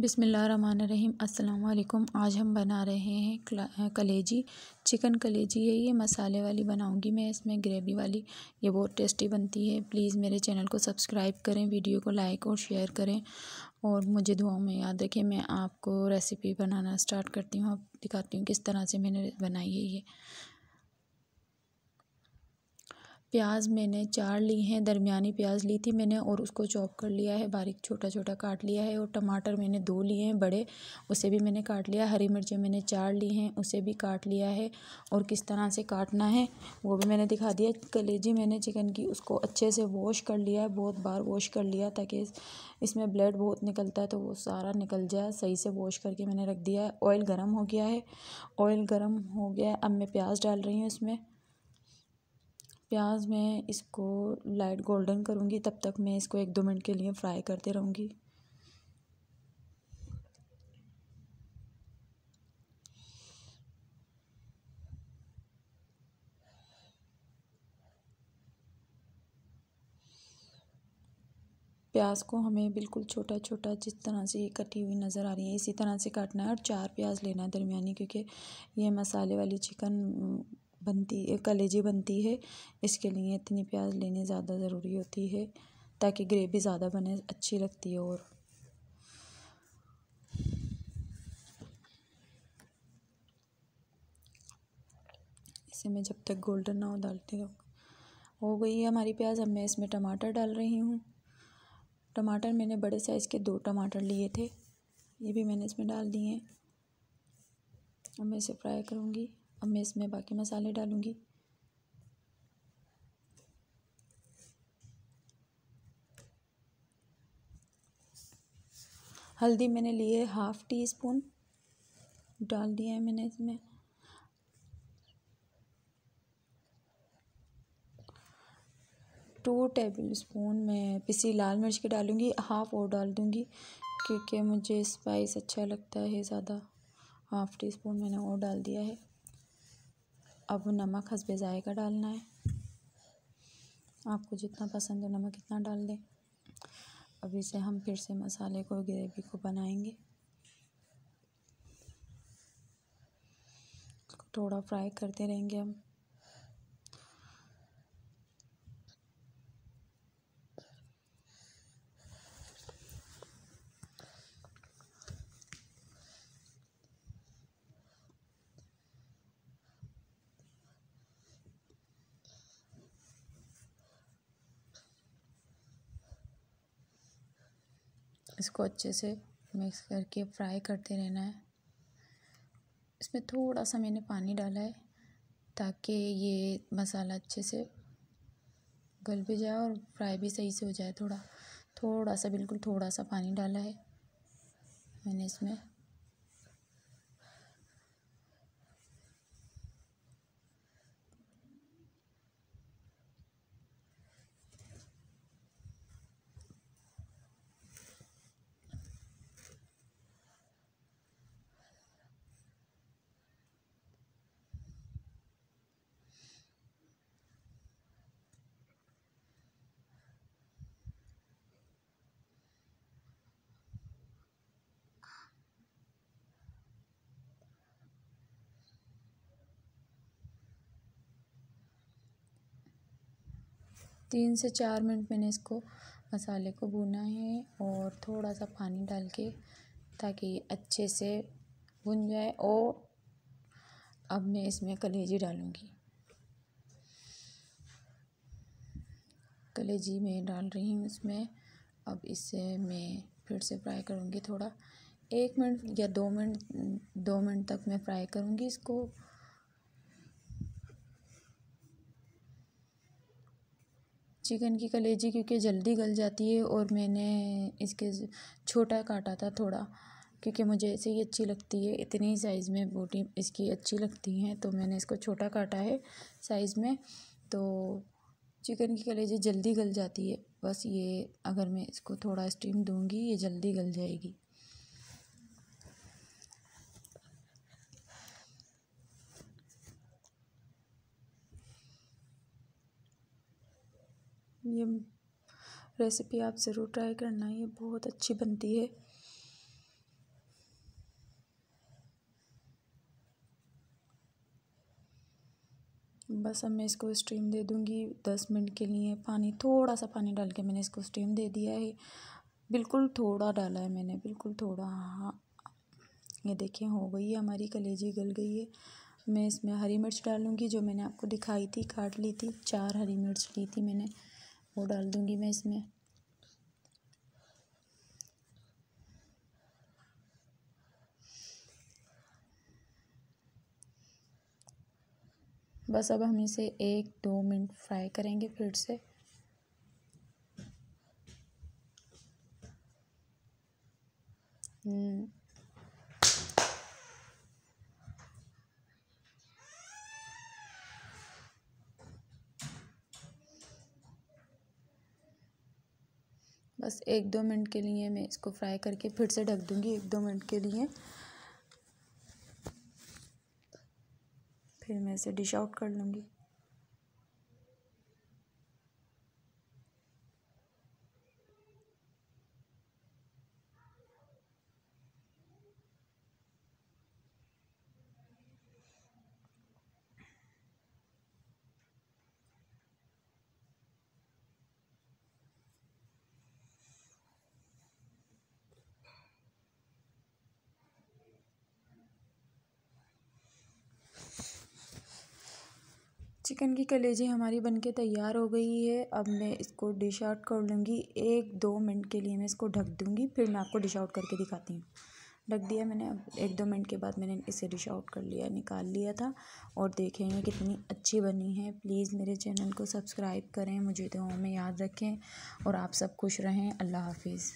बिसमीम अस्सलाम आज हम बना रहे हैं कलेजी चिकन कलेजी है ये मसाले वाली बनाऊंगी मैं इसमें ग्रेवी वाली ये बहुत टेस्टी बनती है प्लीज़ मेरे चैनल को सब्सक्राइब करें वीडियो को लाइक और शेयर करें और मुझे दुआओं में याद रखें मैं आपको रेसिपी बनाना स्टार्ट करती हूँ आप दिखाती हूँ किस तरह से मैंने बनाई है ये प्याज मैंने चार ली हैं दरमियानी प्याज ली थी मैंने और उसको चॉप कर लिया है बारीक छोटा छोटा काट लिया है और टमाटर मैंने दो लिए हैं बड़े उसे भी मैंने काट लिया हरी मिर्चें मैंने चार ली हैं उसे भी काट लिया है और किस तरह से काटना है वो भी मैंने दिखा दिया कलेजी मैंने चिकन की उसको अच्छे से वॉश कर लिया है बहुत बार वॉश कर लिया ताकि इसमें ब्लड बहुत निकलता है तो वो सारा निकल जाए सही से वॉश करके मैंने रख दिया है ऑयल गर्म हो गया है ऑयल गर्म हो गया है अब मैं प्याज डाल रही हूँ इसमें प्याज़ मैं इसको लाइट गोल्डन करूँगी तब तक मैं इसको एक दो मिनट के लिए फ्राई करते रहूँगी प्याज को हमें बिल्कुल छोटा छोटा जिस तरह से ये कटी हुई नज़र आ रही है इसी तरह से काटना है और चार प्याज लेना है दरमियानी क्योंकि ये मसाले वाली चिकन बनती कलेजी बनती है इसके लिए इतनी प्याज लेने ज़्यादा ज़रूरी होती है ताकि ग्रेवी ज़्यादा बने अच्छी लगती है और इसे मैं जब तक गोल्डन ना हो डालती हूँ हो गई है हमारी प्याज अब मैं इसमें टमाटर डाल रही हूँ टमाटर मैंने बड़े साइज़ के दो टमाटर लिए थे ये भी मैंने इसमें डाल दिए हैं अब मैं इसे फ्राई करूँगी अब मैं इसमें बाकी मसाले डालूँगी हल्दी मैंने लिए हाफ़ टी स्पून डाल दिया है मैंने इसमें टू टेबल स्पून मैं पिसी लाल मिर्च की डालूँगी हाफ़ और डाल दूँगी क्योंकि मुझे स्पाइस अच्छा लगता है ज़्यादा हाफ़ टी स्पून मैंने और डाल दिया है अब नमक हंसबे ज़ायक़ा डालना है आपको जितना पसंद हो नमक इतना डाल दें अब इसे हम फिर से मसाले को ग्रेवी को बनाएंगे थोड़ा फ्राई करते रहेंगे हम इसको अच्छे से मिक्स करके फ्राई करते रहना है इसमें थोड़ा सा मैंने पानी डाला है ताकि ये मसाला अच्छे से गल भी जाए और फ्राई भी सही से हो जाए थोड़ा थोड़ा सा बिल्कुल थोड़ा सा पानी डाला है मैंने इसमें तीन से चार मिनट मैंने इसको मसाले को भुना है और थोड़ा सा पानी डाल के ताकि अच्छे से भुन जाए और अब मैं इसमें कलेजी डालूँगी कलेजी मैं डाल रही हूँ इसमें अब इसे मैं फिर से फ्राई करूँगी थोड़ा एक मिनट या दो मिनट दो मिनट तक मैं फ्राई करूँगी इसको चिकन की कलेजी क्योंकि जल्दी गल जाती है और मैंने इसके छोटा काटा था थोड़ा क्योंकि मुझे ऐसे ही अच्छी लगती है इतनी ही साइज़ में बोटी इसकी अच्छी लगती हैं तो मैंने इसको छोटा काटा है साइज़ में तो चिकन की कलेजी जल्दी गल जाती है बस ये अगर मैं इसको थोड़ा स्टीम दूँगी ये जल्दी गल जाएगी ये रेसिपी आप ज़रूर ट्राई करना ये बहुत अच्छी बनती है बस अब मैं इसको स्टीम दे दूँगी दस मिनट के लिए पानी थोड़ा सा पानी डाल के मैंने इसको स्टीम दे दिया है बिल्कुल थोड़ा डाला है मैंने बिल्कुल थोड़ा हाँ ये देखें हो गई है हमारी कलेजी गल गई है मैं इसमें हरी मिर्च डालूँगी जो मैंने आपको दिखाई थी काट ली थी चार हरी मिर्च ली थी मैंने वो डाल दूंगी मैं इसमें बस अब हम इसे एक दो मिनट फ्राई करेंगे फिर से हम्म। बस एक दो मिनट के लिए मैं इसको फ्राई करके फिर से ढक दूँगी एक दो मिनट के लिए फिर मैं इसे डिश आउट कर लूँगी चिकन की कलेजी हमारी बनके तैयार हो गई है अब मैं इसको डिश आउट कर लूँगी एक दो मिनट के लिए मैं इसको ढक दूँगी फिर मैं आपको डिश आउट करके दिखाती हूँ ढक दिया मैंने अब एक दो मिनट के बाद मैंने इसे डिश आउट कर लिया निकाल लिया था और देखेंगे कितनी अच्छी बनी है प्लीज़ मेरे चैनल को सब्सक्राइब करें मुझे दुआओं में याद रखें और आप सब खुश रहें अल्लाह हाफिज़